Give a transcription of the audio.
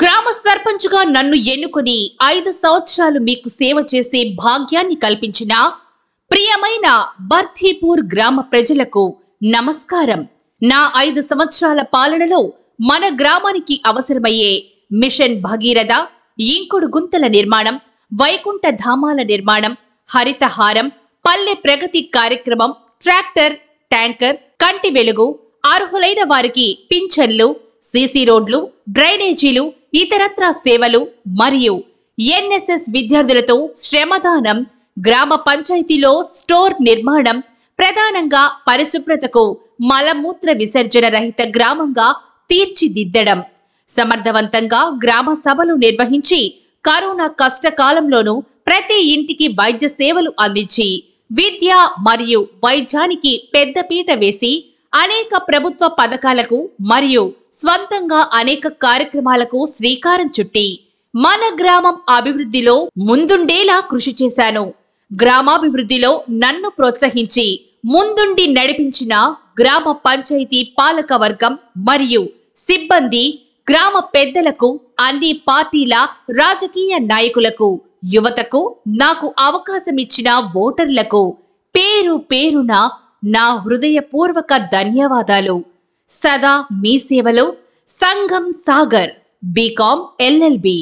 గ్రామ సర్పంచ్గా నన్ను ఎన్నుకుని ఐదు సంవత్సరాలు మీకు సేవ చేసే భాగ్యాన్ని కల్పించిన ప్రియమైన బర్దీపూర్ గ్రామ ప్రజలకు నమస్కారం నా ఐదు సంవత్సరాల పాలనలో మన గ్రామానికి అవసరమయ్యే మిషన్ భగీరథ ఇంకుడు గుంతల నిర్మాణం వైకుంఠ ధామాల నిర్మాణం హరితహారం పల్లె ప్రగతి కార్యక్రమం ట్రాక్టర్ ట్యాంకర్ కంటి వెలుగు అర్హులైన వారికి పింఛన్లు సిసి రోడ్లు డ్రైనేజీలు ఇతరత్ర సేవలు మరియు ఎన్ఎస్ఎస్ విద్యార్థులతో శ్రమదానం గ్రామ పంచాయతీలో స్టోర్ నిర్మాణం ప్రధానంగా పరిశుభ్రతకు మలమూత్ర విసర్జన రహిత గ్రామంగా తీర్చిదిద్దడం సమర్థవంతంగా గ్రామ సభలు నిర్వహించి కరోనా కష్టకాలంలోనూ ప్రతి ఇంటికి వైద్య సేవలు అందించి విద్య మరియు వైద్యానికి పెద్దపీట వేసి అనేక ప్రభుత్వ పథకాలకు మరియు స్వంతంగా అనేక కార్యక్రమాలకు శ్రీకారం చుట్టి మన గ్రామం అభివృద్ధిలో ముందుండేలా కృషి చేశాను గ్రామాభివృద్ధిలో నన్ను ప్రోత్సహించి ముందుండి నడిపించిన గ్రామ పంచాయతీ పాలక వర్గం మరియు సిబ్బంది గ్రామ పెద్దలకు అన్ని పార్టీల రాజకీయ నాయకులకు యువతకు నాకు అవకాశం ఇచ్చిన ఓటర్లకు పేరు పేరున నా హృదయపూర్వక ధన్యవాదాలు సదా మీ సేవలో సంఘం సాగర్ బీకాం ఎల్ఎల్బి